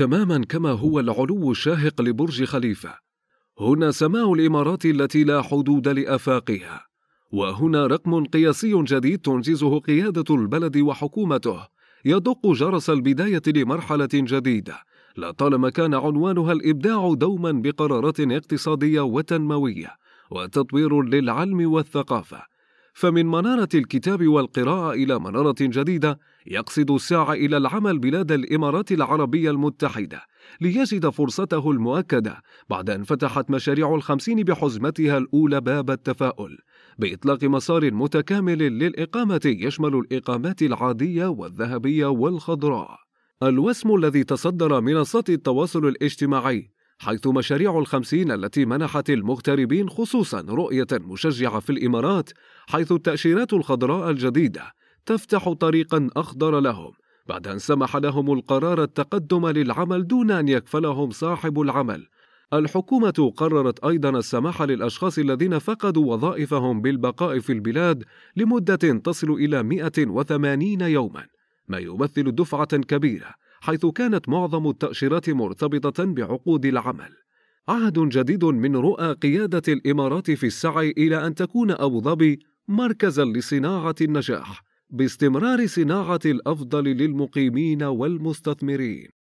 تماما كما هو العلو الشاهق لبرج خليفة هنا سماء الإمارات التي لا حدود لأفاقها وهنا رقم قياسي جديد تنجزه قيادة البلد وحكومته يدق جرس البداية لمرحلة جديدة لطالما كان عنوانها الإبداع دوما بقرارات اقتصادية وتنموية وتطوير للعلم والثقافة فمن منارة الكتاب والقراءة إلى منارة جديدة يقصد الساعة إلى العمل بلاد الإمارات العربية المتحدة ليجد فرصته المؤكدة بعد أن فتحت مشاريع الخمسين بحزمتها الأولى باب التفاؤل بإطلاق مسار متكامل للإقامة يشمل الإقامات العادية والذهبية والخضراء الوسم الذي تصدر منصات التواصل الاجتماعي حيث مشاريع الخمسين التي منحت المغتربين خصوصا رؤية مشجعة في الإمارات حيث التأشيرات الخضراء الجديدة تفتح طريقا أخضر لهم بعد أن سمح لهم القرار التقدم للعمل دون أن يكفلهم صاحب العمل الحكومة قررت أيضا السماح للأشخاص الذين فقدوا وظائفهم بالبقاء في البلاد لمدة تصل إلى 180 يوما ما يمثل دفعة كبيرة حيث كانت معظم التأشيرات مرتبطة بعقود العمل عهد جديد من رؤى قيادة الإمارات في السعي إلى أن تكون أبوظبي مركزا لصناعة النجاح باستمرار صناعة الأفضل للمقيمين والمستثمرين